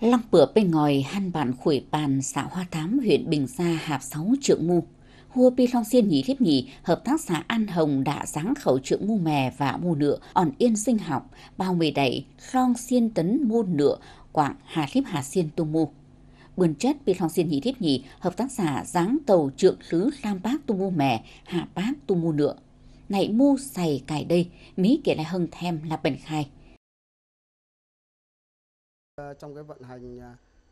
Lăng bữa bên ngồi han bản khủy bàn xã Hoa Thám huyện Bình Sa hạp sáu trượng mu Hua Pi Long xuyên nhí thiếp nhì, hợp tác xã An Hồng đã giáng khẩu trượng mu mè và mu nửa on yên sinh học, bao mề đẩy, long xiên tấn mu nửa quảng hà thiếp hà xiên tu mu. Bươn chết Pi Long xuyên nhí thiếp nhì, hợp tác xã giáng tàu trượng sứ Lam Bác tu mu mè, hạ bác tu mu nửa Này mu xài cài đây, mỹ kể lại hưng thèm là bệnh khai. Ờ, trong cái vận hành ờ,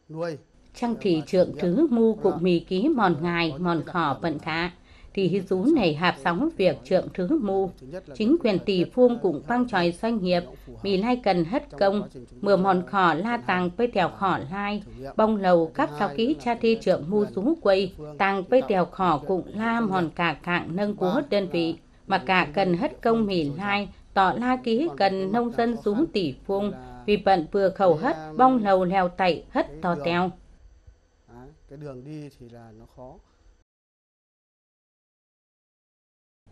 nuôi. Trong thị trường thứ mu cụm vâng. mì ký mòn ờ, ngài, mòn khỏ vận thạ, thì hi rú này hạp sóng việc trượng thứ mu. Chính quyền tỷ phương cũng băng tròi doanh nghiệp, mì lai cần hất công, mưa mòn khỏ la tàng với tèo khỏ lai, bông lầu cắp sao ký cha thi trượng mu rú quây, tàng với tèo khỏ cũng la mòn cả cạng nâng cú hất đơn vị, mà cả cần hất công mì lai, tỏ la ký cần nông dân xuống tỷ phương, vì bận vừa khẩu hất à, bong lầu leo tẩy hất to teo cái đường đi thì là nó khó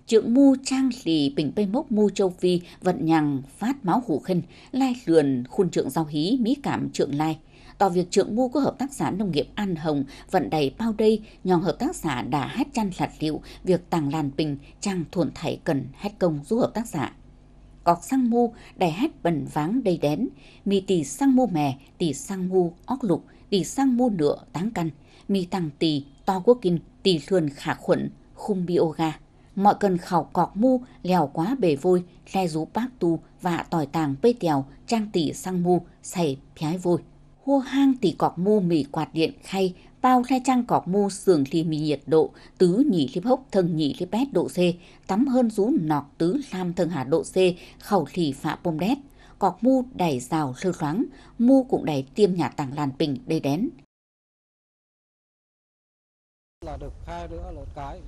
Trượng mu trang lì bình bê mốc mu châu phi vận nhằng phát máu hủ khinh lai lườn khuôn trượng giao hí mỹ cảm trượng lai tỏ việc trượng mu của hợp tác xã nông nghiệp an hồng vận đầy bao đây nhòng hợp tác xã đã hát chăn lạt liệu việc tàng làn bình trang thuần thảy cần hát công giúp hợp tác xã cọt sang mu đài hát bần váng đầy đén mi tì sang mu mè tì sang mu óc lục tì sang mu nửa táng căn mi tăng tì to quốc kinh tì luồn khả khuẩn khung bioga mọi cần khảo cọc mu lèo quá bể vôi le rú bác tu và tỏi tàng pê tèo trang tỷ sang mu xảy phái vôi hô hang tỷ cọc mô mì quạt điện khay bao lai trang cọc mô sườn thì mì nhiệt độ tứ nhỉ liếp hốc thân nhỉ liếp bét độ c tắm hơn rú nọc tứ lam thân hà độ c khẩu thì phạ bom đét cọc mu đẩy rào sơ thoáng mu cũng đẩy tiêm nhà tàng làn bình đầy đén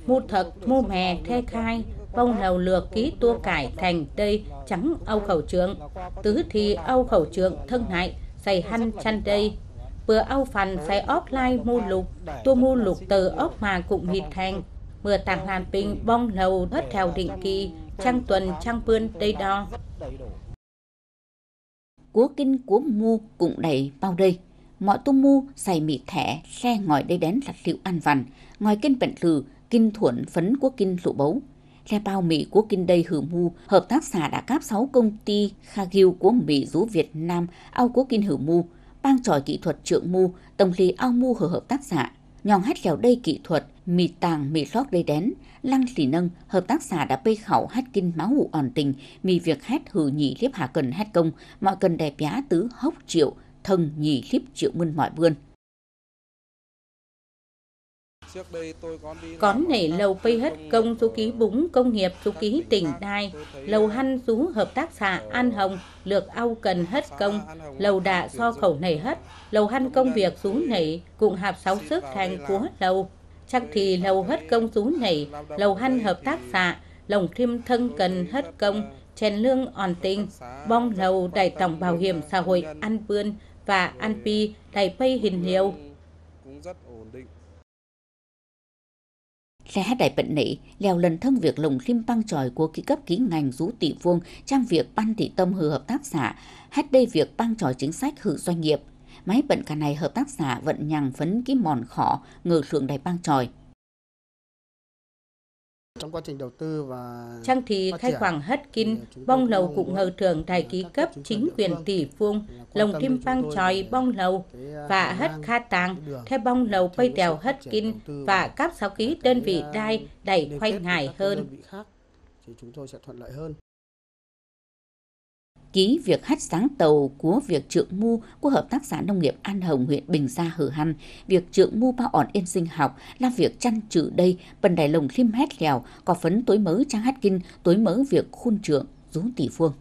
mu thật mu mè thê khai bông lầu lược ký tua cải thành tây trắng âu khẩu trượng tứ thì âu khẩu trượng thân hại sai han chan đây vừa ao phần sai ốc lai mu lục tu mu lục từ ốc mà cũng hịt thành vừa tặng hàn bình bong lầu hết theo định kỳ trăng tuần trăng bươn đây đo của kinh của mu cũng đầy bao đây mọi tu mu xài mị thẻ xe ngồi đây đến lặt liệu ăn vằn ngoài kinh bệnh lừ kinh thuận phấn của kinh lụ bấu Le Bao Mỹ của Kinh Đây Hử Mu, hợp tác xã đã cáp 6 công ty Khagil của Mỹ rú Việt Nam, ao quốc Kinh Hử Mu, bang tròi kỹ thuật trượng mu, tổng lý ao mu hở hợp tác xã, nhòng hát khéo đây kỹ thuật, mì tàng mì lót đây đén, lăng lì nâng, hợp tác xã đã bê khẩu hát kinh máu hụ ổn tình, mì việc hát hử nhị liếp hà cần hát công, mọi cần đẹp giá tứ hốc triệu, thần nhị liếp triệu mươn mọi vươn Cón nể lầu phây hết công số ký búng công nghiệp số ký tỉnh đai, lầu hăn sú hợp tác xã an hồng, lược au cần hết công, lầu đạ so khẩu nảy hết, lầu hăn công việc sú nảy, cụm hạp sáu sức thành của lầu. Chắc thì lầu hết công sú nảy, lầu hăn hợp tác xã, lồng thêm thân cần hết công, ờ, chèn lương ổn tinh, bong lầu đại tổng bảo hiểm xã hội an vươn và an pi đại pay hình hiệu. Cũng rất ổn định. Lẽ đại bệnh nị leo lần thân việc lồng lim băng tròi của ký cấp ký ngành rú tỷ vuông trang việc ban thị tâm hư hợp tác xã, hết đây việc băng tròi chính sách hữu doanh nghiệp. Máy bận cả này hợp tác xã vận nhằng phấn ký mòn khó ngờ thượng đại băng tròi. Trong quá trình đầu tư và Trang thị khai khoảng hất kinh, bong lầu cũng ngờ thường đại ký à, cấp chính quyền tỷ phương, lồng tim bang tròi bong lầu và hất kha tàng, theo bong lầu quay đèo hất kinh và các sáu ký đơn à, vị đai đẩy khoanh ngại hơn. Thì chúng tôi sẽ thuận lợi hơn ký việc hách sáng tàu của việc trượng mu của Hợp tác xã Nông nghiệp An Hồng huyện Bình Gia Hử Hăn, việc trượng mu bao ỏn yên sinh học, là việc chăn trừ đây, bần đài lồng khim hét lèo, có phấn tối mớ trang hát kinh, tối mớ việc khuôn trượng, rú tỷ phương.